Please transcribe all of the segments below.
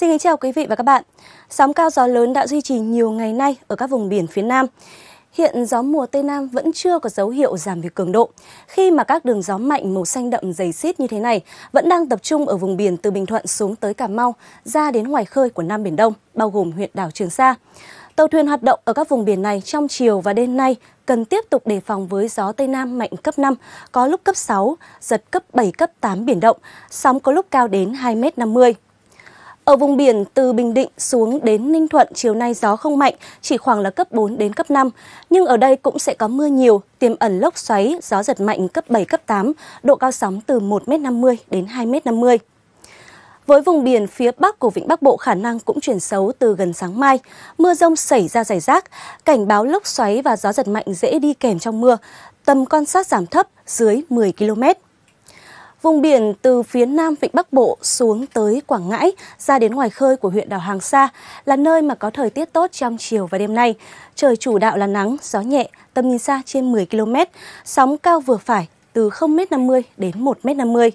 Xin kính chào quý vị và các bạn. Sóng cao gió lớn đã duy trì nhiều ngày nay ở các vùng biển phía Nam. Hiện gió mùa Tây Nam vẫn chưa có dấu hiệu giảm về cường độ, khi mà các đường gió mạnh màu xanh đậm dày xít như thế này vẫn đang tập trung ở vùng biển từ Bình Thuận xuống tới Cà Mau, ra đến ngoài khơi của Nam Biển Đông, bao gồm huyện đảo Trường Sa. Tàu thuyền hoạt động ở các vùng biển này trong chiều và đêm nay cần tiếp tục đề phòng với gió Tây Nam mạnh cấp 5, có lúc cấp 6, giật cấp 7, cấp 8 biển động, sóng có lúc cao đến 2,50 m. Ở vùng biển từ Bình Định xuống đến Ninh Thuận chiều nay gió không mạnh, chỉ khoảng là cấp 4 đến cấp 5. Nhưng ở đây cũng sẽ có mưa nhiều, tiềm ẩn lốc xoáy, gió giật mạnh cấp 7, cấp 8, độ cao sóng từ 1m50 đến 2m50. Với vùng biển phía bắc của Vịnh Bắc Bộ khả năng cũng chuyển xấu từ gần sáng mai. Mưa rông xảy ra rải rác, cảnh báo lốc xoáy và gió giật mạnh dễ đi kèm trong mưa. Tầm quan sát giảm thấp dưới 10 km. Vùng biển từ phía Nam Vịnh Bắc Bộ xuống tới Quảng Ngãi ra đến ngoài khơi của huyện đảo Hoàng Sa là nơi mà có thời tiết tốt trong chiều và đêm nay. Trời chủ đạo là nắng, gió nhẹ, tầm nhìn xa trên 10 km, sóng cao vừa phải từ 0m50 đến 1m50.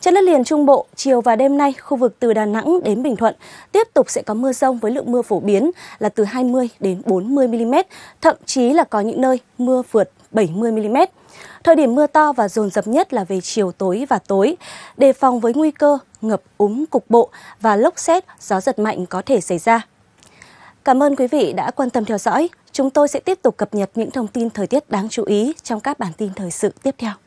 Trên đất liền Trung Bộ, chiều và đêm nay, khu vực từ Đà Nẵng đến Bình Thuận tiếp tục sẽ có mưa rông với lượng mưa phổ biến là từ 20 đến 40 mm, thậm chí là có những nơi mưa vượt 70mm. Thời điểm mưa to và dồn dập nhất là về chiều tối và tối, đề phòng với nguy cơ ngập úng cục bộ và lốc xét, gió giật mạnh có thể xảy ra. Cảm ơn quý vị đã quan tâm theo dõi. Chúng tôi sẽ tiếp tục cập nhật những thông tin thời tiết đáng chú ý trong các bản tin thời sự tiếp theo.